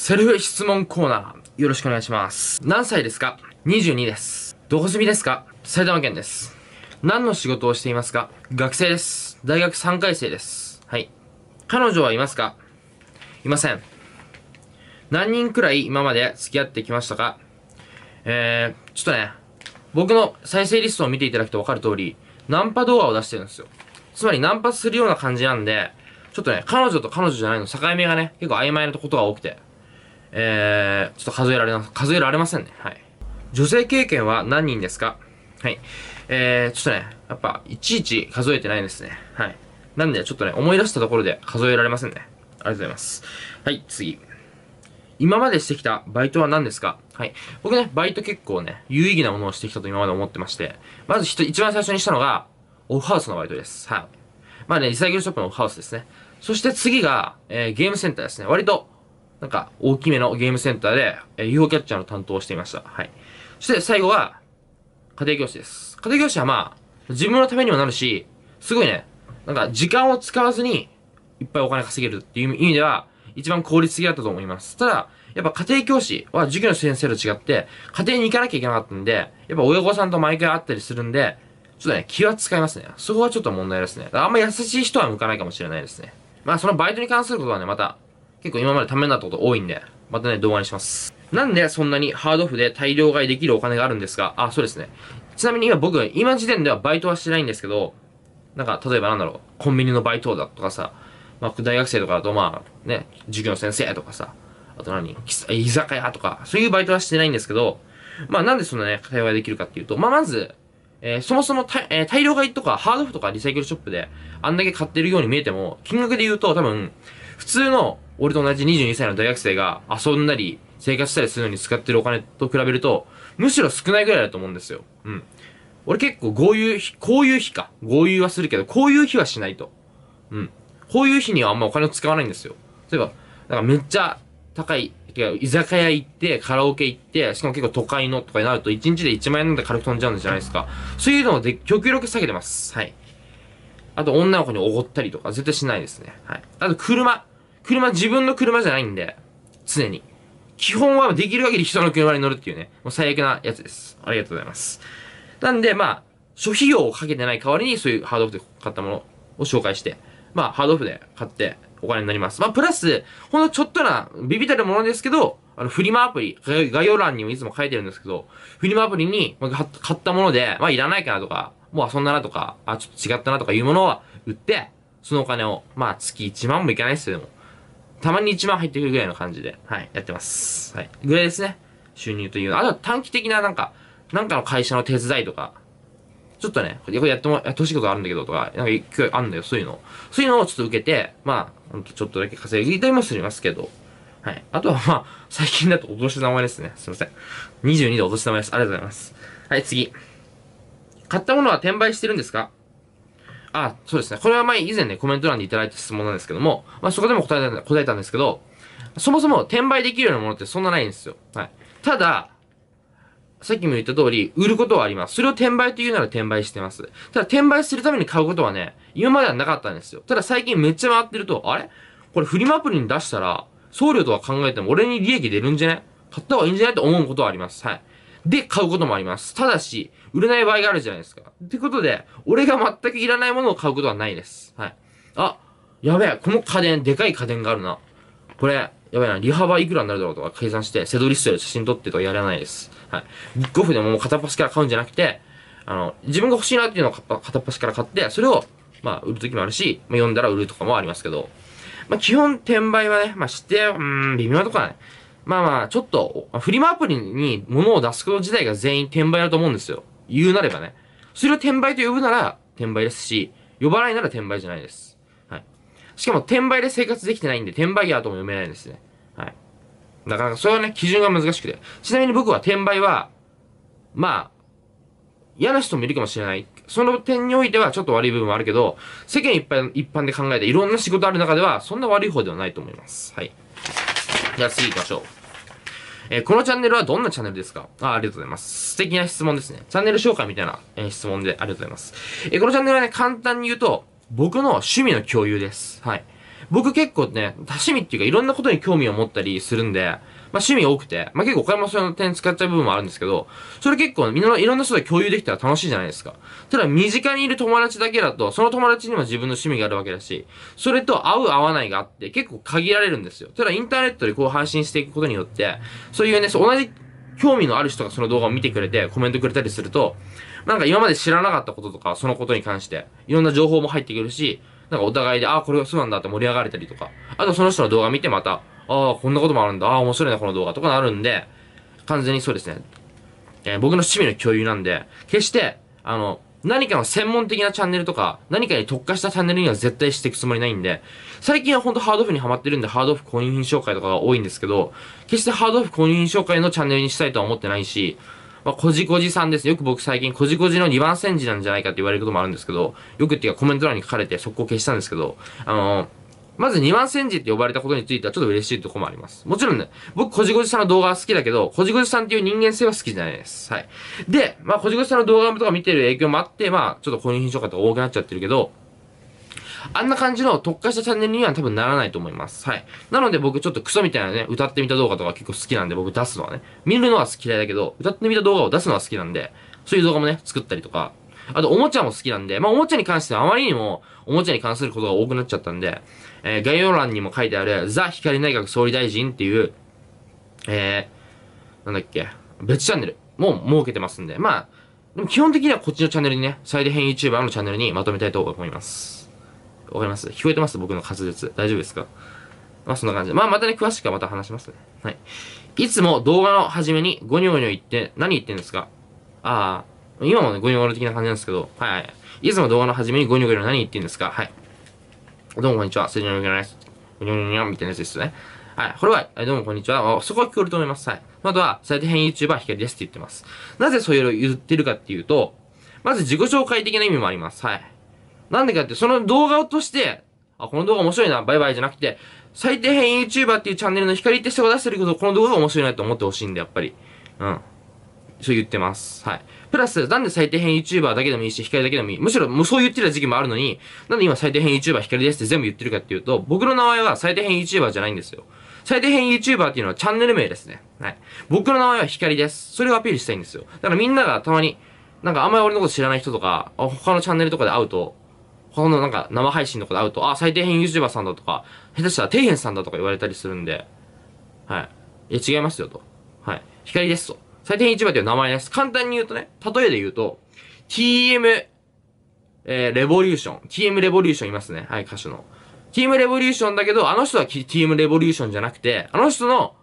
セルフ質問コーナー、よろしくお願いします。何歳ですか ?22 です。どこ住みですか埼玉県です。何の仕事をしていますか学生です。大学3回生です。はい。彼女はいますかいません。何人くらい今まで付き合ってきましたかえー、ちょっとね、僕の再生リストを見ていただくとわかる通り、ナンパ動画を出してるんですよ。つまりナンパするような感じなんで、ちょっとね、彼女と彼女じゃないの境目がね、結構曖昧なことが多くて。えー、ちょっと数えられな、数えられませんね。はい。女性経験は何人ですかはい。えー、ちょっとね、やっぱ、いちいち数えてないんですね。はい。なんで、ちょっとね、思い出したところで数えられませんね。ありがとうございます。はい、次。今までしてきたバイトは何ですかはい。僕ね、バイト結構ね、有意義なものをしてきたと今まで思ってまして、まず一番最初にしたのが、オフハウスのバイトです。はい。まあね、リサイクルショップのオフハウスですね。そして次が、えー、ゲームセンターですね。割となんか、大きめのゲームセンターで、えー、UFO キャッチャーの担当をしていました。はい。そして最後は、家庭教師です。家庭教師はまあ、自分のためにもなるし、すごいね、なんか時間を使わずに、いっぱいお金稼げるっていう意味では、一番効率的だったと思います。ただ、やっぱ家庭教師は授業の先生と違って、家庭に行かなきゃいけなかったんで、やっぱ親御さんと毎回会ったりするんで、ちょっとね、気は使いますね。そこはちょっと問題ですね。あんま優しい人は向かないかもしれないですね。まあ、そのバイトに関することはね、また結構今までためになったこと多いんで、またね、動画にします。なんでそんなにハードオフで大量買いできるお金があるんですが、あ、そうですね。ちなみに今僕、今時点ではバイトはしてないんですけど、なんか、例えばなんだろう、コンビニのバイトだとかさ、まあ、大学生とかだとまあ、ね、授業の先生とかさ、あと何居酒屋とか、そういうバイトはしてないんですけど、まあなんでそんなね、会話できるかっていうと、まあまず、えー、そもそもた、えー、大量買いとかハードオフとかリサイクルショップであんだけ買ってるように見えても、金額で言うと多分、普通の俺と同じ22歳の大学生が遊んだり、生活したりするのに使ってるお金と比べると、むしろ少ないぐらいだと思うんですよ。うん。俺結構、こういう日、こういう日か。合流はするけど、こういう日はしないと。うん。こういう日にはあんまお金を使わないんですよ。例えば、なんかめっちゃ高い、居酒屋行って、カラオケ行って、しかも結構都会のとかになると、1日で1万円なんて軽く飛んじゃうんじゃないですか。そういうのをで極力下げてます。はい。あと女の子におごったりとか絶対しないですね。はい。あと車。車自分の車じゃないんで、常に。基本はできる限り人の車に乗るっていうね、もう最悪なやつです。ありがとうございます。なんで、まあ、諸費用をかけてない代わりにそういうハードオフで買ったものを紹介して、まあ、ハードオフで買ってお金になります。まあ、プラス、ほんのちょっとな、ビビたるものですけど、あの、フリマアプリ、概要欄にもいつも書いてるんですけど、フリマアプリに買ったもので、まあ、いらないかなとか、もう遊んだなとか、あ、ちょっと違ったなとかいうものは売って、そのお金を、まあ月1万もいかないですけども、たまに1万入ってくるぐらいの感じで、はい、やってます。はい。ぐらいですね。収入という。あとは短期的ななんか、なんかの会社の手伝いとか、ちょっとね、これやっても、やってほしいことあるんだけどとか、なんか一回あるんだよ、そういうの。そういうのをちょっと受けて、まあ、ほんとちょっとだけ稼ぎたりもするますけど、はい。あとはまあ、最近だとお年玉ですね。すいません。22でお年玉です。ありがとうございます。はい、次。買ったものは転売してるんですかあ、そうですね。これは前、以前ね、コメント欄でいただいた質問なんですけども、まあ、そこでも答えた、答えたんですけど、そもそも転売できるようなものってそんなないんですよ。はい。ただ、さっきも言った通り、売ることはあります。それを転売というなら転売してます。ただ、転売するために買うことはね、今まではなかったんですよ。ただ、最近めっちゃ回ってると、あれこれフリマアプリに出したら、送料とは考えても俺に利益出るんじゃね買った方がいいんじゃないと思うことはあります。はい。で買うこともあります。ただし、売れない場合があるじゃないですか。ってことで、俺が全くいらないものを買うことはないです。はい。あ、やべえ、この家電、でかい家電があるな。これ、やばいな、リハ幅いくらになるだろうとか計算して、セドリストで写真撮ってとかやらないです。はい。5フでももう片っ端から買うんじゃなくて、あの、自分が欲しいなっていうのを片っ端から買って、それを、まあ、売るときもあるし、まあ、読んだら売るとかもありますけど、まあ、基本転売はね、まあ、して、うん、微妙なとこはね、まあまあ、ちょっと、フリマアプリに物を出すこと自体が全員転売だと思うんですよ。言うなればね。それを転売と呼ぶなら転売ですし、呼ばないなら転売じゃないです。はい。しかも転売で生活できてないんで、転売ヤーとも読めないですね。はい。なかなかそれはね、基準が難しくて。ちなみに僕は転売は、まあ、嫌な人もいるかもしれない。その点においてはちょっと悪い部分はあるけど、世間一般一般で考えていろんな仕事ある中では、そんな悪い方ではないと思います。はい。じゃあ次行きましょう。えー、このチャンネルはどんなチャンネルですかあありがとうございます。素敵な質問ですね。チャンネル紹介みたいな、えー、質問でありがとうございます。えー、このチャンネルはね、簡単に言うと、僕の趣味の共有です。はい。僕結構ね、多趣味っていうかいろんなことに興味を持ったりするんで、まあ、趣味多くて、まあ、結構お金もその点使っちゃう部分もあるんですけど、それ結構みんないろんな人で共有できたら楽しいじゃないですか。ただ身近にいる友達だけだと、その友達にも自分の趣味があるわけだし、それと合う合わないがあって結構限られるんですよ。ただインターネットでこう配信していくことによって、そういうね、同じ興味のある人がその動画を見てくれて、コメントくれたりすると、なんか今まで知らなかったこととか、そのことに関して、いろんな情報も入ってくるし、なんかお互いで、ああ、これがそうなんだって盛り上がれたりとか、あとその人の動画見てまた、ああ、こんなこともあるんだ。ああ、面白いな、この動画とかなるんで、完全にそうですね。えー、僕の趣味の共有なんで、決して、あの、何かの専門的なチャンネルとか、何かに特化したチャンネルには絶対していくつもりないんで、最近はほんとハードオフにハマってるんで、ハードオフ購入品紹介とかが多いんですけど、決してハードオフ購入品紹介のチャンネルにしたいとは思ってないし、まあ、こじこじさんです。よく僕最近、こじこじの2番煎じなんじゃないかって言われることもあるんですけど、よくっていうかコメント欄に書かれて速攻消したんですけど、あのーまず二万戦時って呼ばれたことについてはちょっと嬉しいとこもあります。もちろんね、僕、こじこじさんの動画は好きだけど、こじこじさんっていう人間性は好きじゃないです。はい。で、まあ、こじこじさんの動画とか見てる影響もあって、まあ、ちょっと購入品紹介とか多くなっちゃってるけど、あんな感じの特化したチャンネルには多分ならないと思います。はい。なので僕ちょっとクソみたいなね、歌ってみた動画とか結構好きなんで僕出すのはね、見るのは嫌いだけど、歌ってみた動画を出すのは好きなんで、そういう動画もね、作ったりとか、あと、おもちゃも好きなんで、まあ、おもちゃに関してはあまりにも、おもちゃに関することが多くなっちゃったんで、えー、概要欄にも書いてある、ザ・光内閣総理大臣っていう、えー、なんだっけ、別チャンネルも設けてますんで、まあ、でも基本的にはこっちのチャンネルにね、最大編 YouTuber のチャンネルにまとめたいと思います。わかります聞こえてます僕の滑舌。大丈夫ですかまあそんな感じで。まあまたね、詳しくはまた話しますね。はい。いつも動画の初めにゴニョゴニョ言って、何言ってんですかああ。今もね、ゴニョゴニョ的な感じなんですけど、はい。いつも動画の初めにゴニョゴニョ何言ってんですかはい。どうもこんにちは。セジョニョです。ゴニョゴニョみたいなやつですね。はい。これは、どうもこんにちは。そこは聞こえると思います。はい。あとは、最低限 YouTuber 光ですって言ってます。なぜそういうのを言ってるかっていうと、まず自己紹介的な意味もあります。はい。なんでかって、その動画をとして、あ、この動画面白いな、バイバイじゃなくて、最低限 YouTuber っていうチャンネルの光って人が出してるけど、この動画が面白いなって思ってほしいんで、やっぱり。うん。そう言ってます。はい。プラス、なんで最底辺 YouTuber だけでもいいし、光だけでもいい。むしろ、もうそう言ってた時期もあるのに、なんで今最底辺 YouTuber 光ですって全部言ってるかっていうと、僕の名前は最底辺 YouTuber じゃないんですよ。最底辺 YouTuber っていうのはチャンネル名ですね。はい。僕の名前は光です。それをアピールしたいんですよ。だからみんながたまに、なんかあんまり俺のこと知らない人とか、他のチャンネルとかで会うと、他のなんか生配信とかで会うと、あ、最底辺 YouTuber さんだとか、下手したら底辺さんだとか言われたりするんで、はい。いや、違いますよと。はい。光ですと。祭典市場という名前です。簡単に言うとね、例えで言うと、TM、えー、レボリューション。TM レボリューションいますね。はい、歌手の。TM レボリューションだけど、あの人は TM レボリューションじゃなくて、あの人の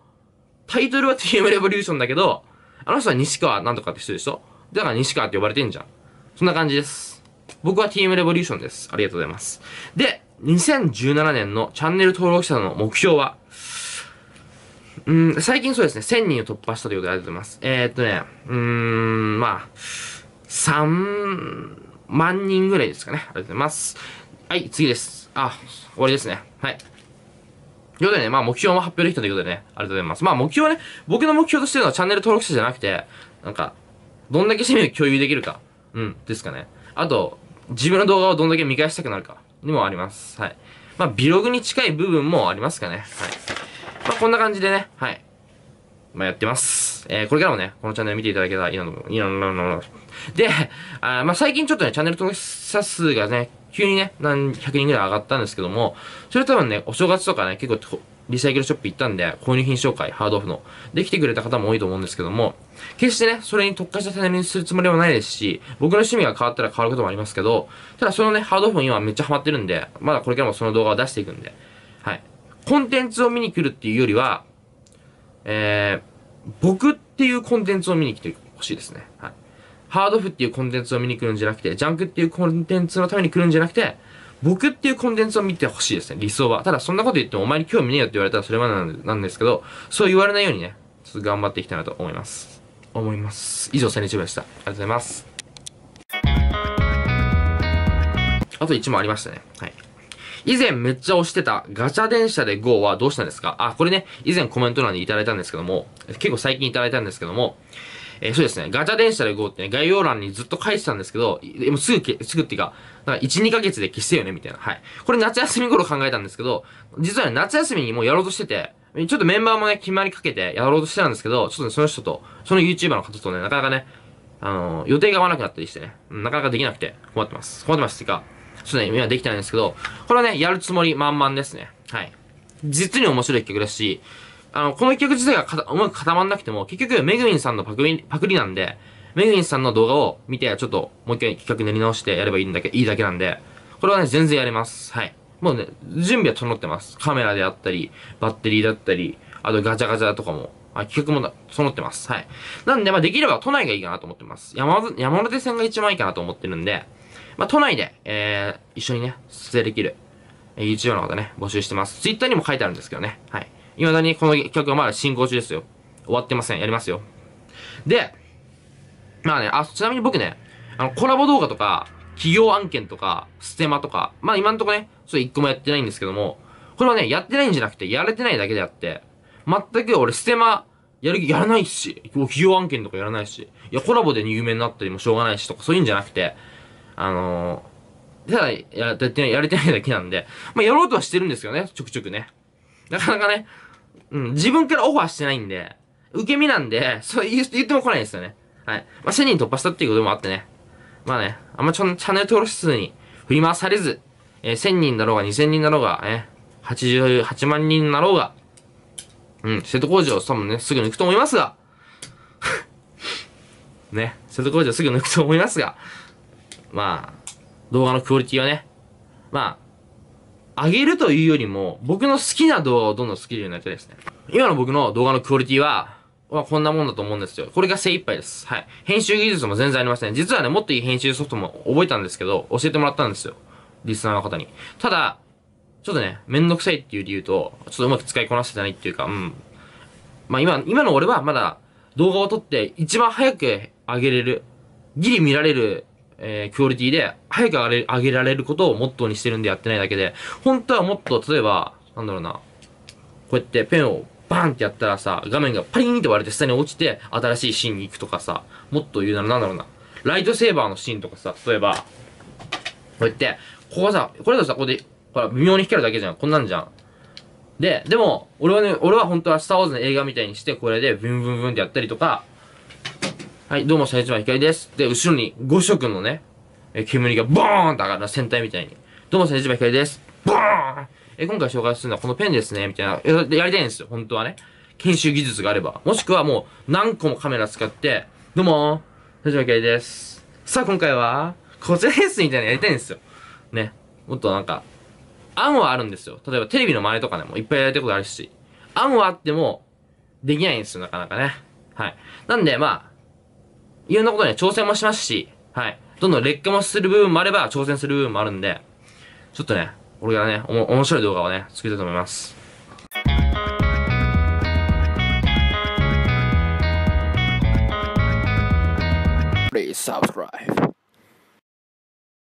タイトルは TM レボリューションだけど、あの人は西川なんとかって人でしょだから西川って呼ばれてんじゃん。そんな感じです。僕は TM レボリューションです。ありがとうございます。で、2017年のチャンネル登録者の目標は、うん、最近そうですね、1000人を突破したということでありがとうございます。えー、っとね、うーん、まあ、3万人ぐらいですかね。ありがとうございます。はい、次です。あ、終わりですね。はい。ということでね、まあ目標も発表できたということでね、ありがとうございます。まあ目標はね、僕の目標としてるのはチャンネル登録者じゃなくて、なんか、どんだけ趣味を共有できるか、うん、ですかね。あと、自分の動画をどんだけ見返したくなるか、にもあります。はい。まあ、ビログに近い部分もありますかね。はい。まあ、こんな感じでね、はい。まあ、やってます。えー、これからもね、このチャンネル見ていただけたらいいなと思う。いいな、な。で、あまあ、最近ちょっとね、チャンネル登録者数がね、急にね、何百人ぐらい上がったんですけども、それ多分ね、お正月とかね、結構、リサイクルショップ行ったんで、購入品紹介、ハードオフの。で、きてくれた方も多いと思うんですけども、決してね、それに特化したチャンネルにするつもりはないですし、僕の趣味が変わったら変わることもありますけど、ただそのね、ハードオフも今めっちゃハマってるんで、まだこれからもその動画を出していくんで、はい。コンテンツを見に来るっていうよりは、えー、僕っていうコンテンツを見に来てほしいですね。はい。ハードオフっていうコンテンツを見に来るんじゃなくて、ジャンクっていうコンテンツのために来るんじゃなくて、僕っていうコンテンツを見てほしいですね、理想は。ただそんなこと言ってもお前に興味ねえよって言われたらそれまでなんですけど、そう言われないようにね、ちょっと頑張っていきたいなと思います。思います。以上、千日目でした。ありがとうございます。あと1問ありましたね。はい。以前めっちゃ押してたガチャ電車で GO はどうしたんですかあ、これね、以前コメント欄にいただいたんですけども、結構最近いただいたんですけども、えー、そうですね、ガチャ電車で GO ってね、概要欄にずっと書いてたんですけど、でもすぐけ、すぐっていうか、なんか1、2ヶ月で消せよね、みたいな。はい。これ夏休み頃考えたんですけど、実はね、夏休みにもうやろうとしてて、ちょっとメンバーもね、決まりかけてやろうとしてたんですけど、ちょっとね、その人と、その YouTuber の方とね、なかなかね、あのー、予定が合わなくなったりしてね、なかなかできなくて困ってます。困ってますっていうか、ちょっとね、今できてないんですけど、これはね、やるつもり満々ですね。はい。実に面白い曲ですし、あの、この曲自体がうまく固まんなくても、結局、めぐみんさんのパクリ、パクリなんで、めぐみんさんの動画を見て、ちょっと、もう一回企画練り直してやればいいんだけ、いいだけなんで、これはね、全然やれます。はい。もうね、準備は整ってます。カメラであったり、バッテリーだったり、あとガチャガチャとかも、あ、企画も整ってます。はい。なんで、まあ、できれば都内がいいかなと思ってます。山手、山手線が一番いいかなと思ってるんで、まあ、都内で、えー、一緒にね、撮影できる、えー、YouTuber の方ね、募集してます。Twitter にも書いてあるんですけどね。はい。未だにこの企画はまだ進行中ですよ。終わってません。やりますよ。で、まあね、あ、ちなみに僕ね、あの、コラボ動画とか、企業案件とか、ステマとか、まあ今んとこね、ちょっと一個もやってないんですけども、これはね、やってないんじゃなくて、やれてないだけであって、全く俺、ステマ、やる気やらないし、企業案件とかやらないし、いや、コラボで有名になったりもしょうがないしとか、そういうんじゃなくて、あのー、ただやって、やれてないだけなんで、まあ、やろうとはしてるんですよね、ちょくちょくね。なかなかね、うん、自分からオファーしてないんで、受け身なんで、そう言っても来ないんですよね。はい。まあ、1000人突破したっていうこともあってね。まあね、あんまちょチャンネル登録数に振り回されず、えー、1000人だろうが2000人だろうが、ね、88万人だろうが、うん、瀬戸工場多分ね、すぐ抜くと思いますが、ね、瀬戸工場すぐ抜くと思いますが、まあ、動画のクオリティはね、まあ、上げるというよりも、僕の好きな動画をどんどんスキルになりたいですね。今の僕の動画のクオリティは、まあ、こんなもんだと思うんですよ。これが精一杯です。はい。編集技術も全然ありません、ね。実はね、もっといい編集ソフトも覚えたんですけど、教えてもらったんですよ。リスナーの方に。ただ、ちょっとね、めんどくさいっていう理由と、ちょっとうまく使いこなせてないっていうか、うん。まあ今、今の俺はまだ動画を撮って一番早く上げれる、ギリ見られるえー、クオリティで早く上げ上げられることをモットーにしてるんでやってないだけで、本当はもっと、例えば、なんだろうな、こうやってペンをバンってやったらさ、画面がパリンって割れて下に落ちて、新しいシーンに行くとかさ、もっと言うならなんだろうな、ライトセーバーのシーンとかさ、例えば、こうやって、ここさ、これだとさ、ここで、ほら、微妙に光るだけじゃん。こんなんじゃん。で、でも、俺はね、俺は本当はスターウォーズの映画みたいにして、これでブンブンブンってやったりとか、はい、どうも、社長はひかりです。で、後ろに5色のね、え煙がボーンと上がる戦隊みたいに。どうも、社長はひかりです。ボーンえ、今回紹介するのはこのペンですね、みたいな。え、やりたいんですよ、本当はね。研修技術があれば。もしくはもう、何個もカメラ使って、どうも、社長はひかりです。さあ、今回は、こちらですみたいなのやりたいんですよ。ね。もっとなんか、案はあるんですよ。例えば、テレビの前とかね、もういっぱいやりたいことあるし。案はあっても、できないんですよ、なかなかね。はい。なんで、まあ、いろんなことに、ね、挑戦もしますし、はい。どんどん劣化もする部分もあれば、挑戦する部分もあるんで、ちょっとね、俺がね、おも、面白い動画をね、作りたいと思います。Please subscribe.